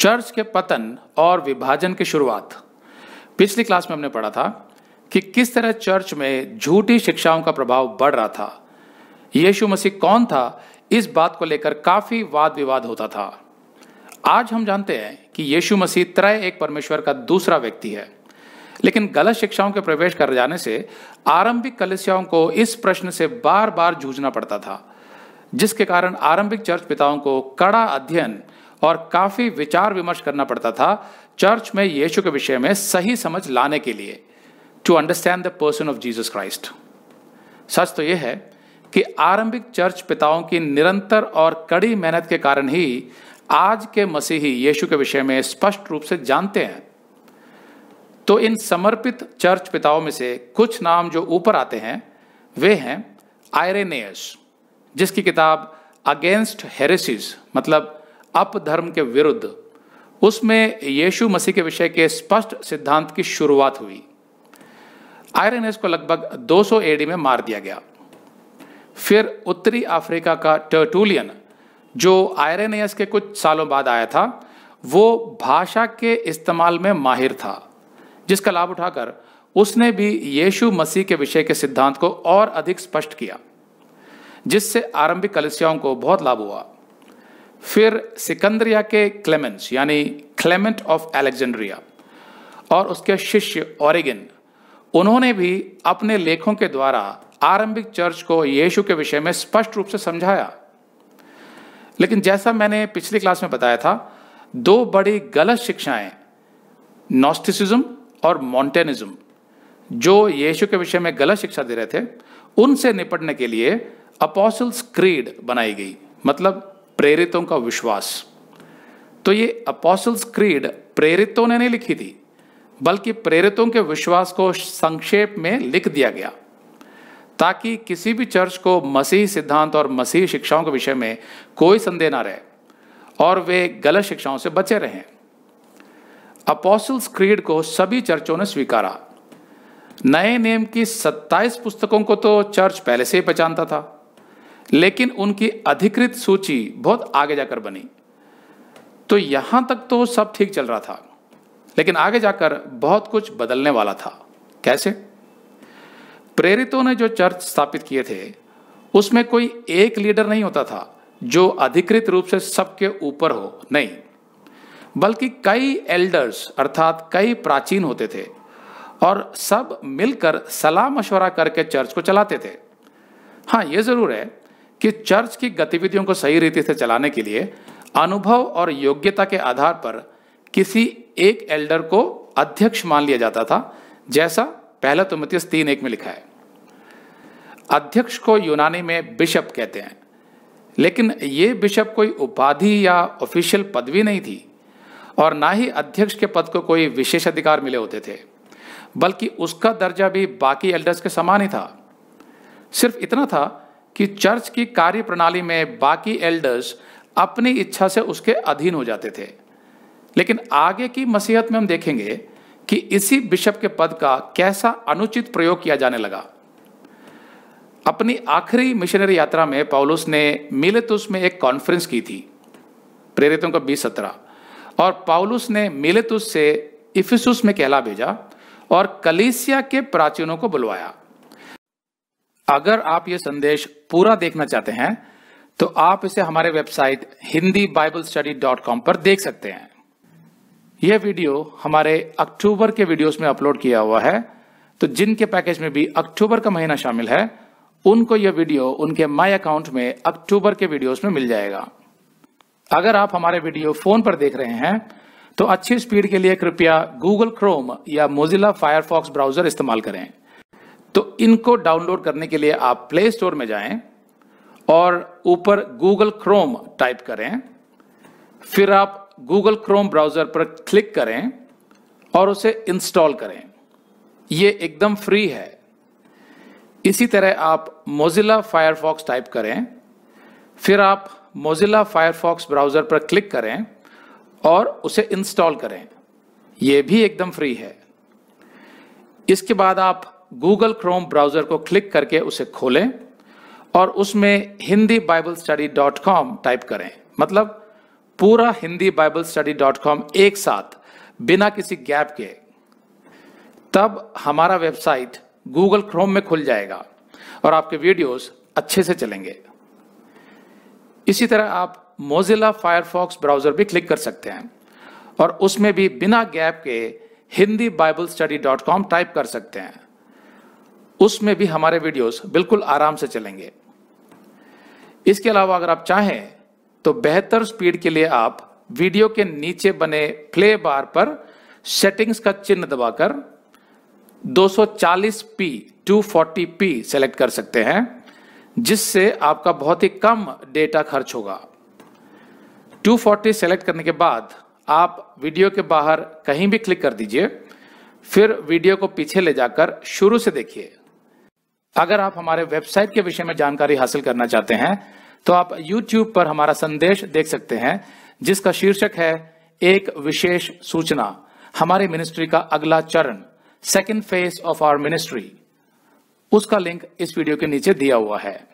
church के पतन और विभाजन की शुरुआत पिछली क्लास में हमने पढ़ा था कि किस तरह चर्च में झूठी शिक्षाओं का प्रभाव बढ़ रहा था यीशु मसीह कौन था इस बात को लेकर काफी वाद विवाद होता था आज हम जानते हैं कि यीशु मसीह त्रय एक परमेश्वर का दूसरा व्यक्ति है लेकिन गलत शिक्षाओं के प्रवेश कर जाने से आरंभिक कलिसियाओं को इस प्रश्न से बार बार जूझना पड़ता था जिसके कारण आरंभिक चर्च पिताओं को कड़ा अध्ययन और काफी विचार विमर्श करना पड़ता था चर्च में यीशु के विषय में सही समझ लाने के लिए to understand the person of Jesus Christ सच तो यह है कि आरंभिक चर्च पिताओं की निरंतर और कड़ी मेहनत के कारण ही आज के मसीही यीशु के विषय में स्पष्ट रूप से जानते हैं तो इन समर्पित चर्च पिताओं में से कुछ नाम जो ऊपर आते हैं वे हैं आयरेनेस जिसकी किताब अगेंस्ट हेरेसिस मतलब अपधर्म के विरुद्ध उसमें यीशु मसीह के विषय के स्पष्ट सिद्धांत की शुरुआत हुई आयरन को लगभग 200 एडी में मार दिया गया फिर उत्तरी अफ्रीका का टर्टूलियन जो आयरन के कुछ सालों बाद आया था वो भाषा के इस्तेमाल में माहिर था जिसका लाभ उठाकर उसने भी यीशु मसीह के विषय के सिद्धांत को और अधिक स्पष्ट किया जिससे आरंभिक कलशियाओं को बहुत लाभ हुआ फिर सिकंदरिया के क्लेमेंस यानी क्लेमेंट ऑफ एलेक्जेंड्रिया और उसके शिष्य ओरिगन उन्होंने भी अपने लेखों के द्वारा आरंभिक चर्च को यीशु के विषय में स्पष्ट रूप से समझाया लेकिन जैसा मैंने पिछली क्लास में बताया था दो बड़ी गलत शिक्षाएं नॉस्टिसिज्म और मॉन्टेनिज्म जो यीशु के विषय में गलत शिक्षा दे रहे थे उनसे निपटने के लिए अपोसल्स क्रीड बनाई गई मतलब प्रेरितों का विश्वास तो ये अपोसल्स क्रीड प्रेरितों ने नहीं लिखी थी बल्कि प्रेरितों के विश्वास को संक्षेप में लिख दिया गया ताकि किसी भी चर्च को मसीह सिद्धांत और मसीह शिक्षाओं के विषय में कोई संदेह ना रहे और वे गलत शिक्षाओं से बचे रहें अपोसल्स क्रीड को सभी चर्चों ने स्वीकारा नए नियम की 27 पुस्तकों को तो चर्च पहले से ही पहचानता था लेकिन उनकी अधिकृत सूची बहुत आगे जाकर बनी तो यहां तक तो सब ठीक चल रहा था लेकिन आगे जाकर बहुत कुछ बदलने वाला था कैसे प्रेरितों ने जो चर्च स्थापित किए थे उसमें कोई एक लीडर नहीं होता था जो अधिकृत रूप से सबके ऊपर हो नहीं बल्कि कई एल्डर्स अर्थात कई प्राचीन होते थे और सब मिलकर सलाह मशवरा करके चर्च को चलाते थे हाँ ये ज़रूर है कि चर्च की गतिविधियों को सही रीति से चलाने के लिए अनुभव और योग्यता के आधार पर किसी एक एल्डर को अध्यक्ष मान लिया जाता था जैसा पहला तुमतियस तीन एक में लिखा है अध्यक्ष को यूनानी में बिशप कहते हैं लेकिन ये बिशप कोई उपाधि या ऑफिशियल पदवी नहीं थी और ना ही अध्यक्ष के पद को कोई विशेष अधिकार मिले होते थे बल्कि उसका दर्जा भी बाकी एल्डर्स के समान ही था सिर्फ इतना था कि चर्च की कार्य प्रणाली में बाकी एल्डर्स अपनी इच्छा से उसके अधीन हो जाते थे लेकिन आगे की मसीहत में हम देखेंगे कि इसी बिशप के पद का कैसा अनुचित प्रयोग किया जाने लगा अपनी आखिरी मिशनरी यात्रा में पॉलुस ने मिलेतुस में एक कॉन्फ्रेंस की थी प्रेरितों का बीस सत्रह और पॉलुस ने मिलेतुस से इफिसुस में कहला भेजा और कलीसिया के प्राचीनों को बुलवाया अगर आप ये संदेश पूरा देखना चाहते हैं तो आप इसे हमारे website Hindi Bible study dot com पर देख सकते हैं यह वीडियो हमारे अक्टूबर के वीडियोस में अपलोड किया हुआ है तो जिनके पैकेज में भी अक्टूबर का महीना शामिल है उनको यह वीडियो उनके माई अकाउंट में अक्टूबर के वीडियोस में मिल जाएगा अगर आप हमारे वीडियो फोन पर देख रहे हैं तो अच्छी स्पीड के लिए कृपया गूगल क्रोम या मोजिला फायरफॉक्स ब्राउजर इस्तेमाल करें तो इनको डाउनलोड करने के लिए आप प्ले स्टोर में जाएं और ऊपर गूगल क्रोम टाइप करें फिर आप गूगल क्रोम ब्राउजर पर क्लिक करें और उसे इंस्टॉल करें ये एकदम फ्री है इसी तरह आप मोजिला फायरफॉक्स टाइप करें फिर आप मोजिला फायरफॉक्स ब्राउजर पर क्लिक करें और उसे इंस्टॉल करें यह भी एकदम फ्री है इसके बाद आप गूगल क्रोम ब्राउज़र को क्लिक करके उसे खोलें और उसमें Hindi Bible study dot com type करें मतलब पूरा Hindi Bible study dot com एक साथ बिना किसी गैप के तब हमारा वेबसाइट गूगल क्रोम में खुल जाएगा और आपके वीडियोस अच्छे से चलेंगे इसी तरह आप मोजिला फायरफॉक्स ब्राउज़र भी क्लिक कर सकते हैं और उसमें भी बिना गैप के Hindi Bible study dot com type कर सकते हैं उसमें भी हमारे वीडियोस बिल्कुल आराम से चलेंगे इसके अलावा अगर आप चाहें तो बेहतर स्पीड के लिए आप वीडियो के नीचे बने प्ले बार पर सेटिंग्स का चिन्ह दबाकर 240p 240p सेलेक्ट कर सकते हैं जिससे आपका बहुत ही कम डेटा खर्च होगा 240 सेलेक्ट करने के बाद आप वीडियो के बाहर कहीं भी क्लिक कर दीजिए फिर वीडियो को पीछे ले जाकर शुरू से देखिए अगर आप हमारे वेबसाइट के विषय में जानकारी हासिल करना चाहते हैं तो आप YouTube पर हमारा संदेश देख सकते हैं जिसका शीर्षक है एक विशेष सूचना हमारी मिनिस्ट्री का अगला चरण second phase of our ministry उसका लिंक इस वीडियो के नीचे दिया हुआ है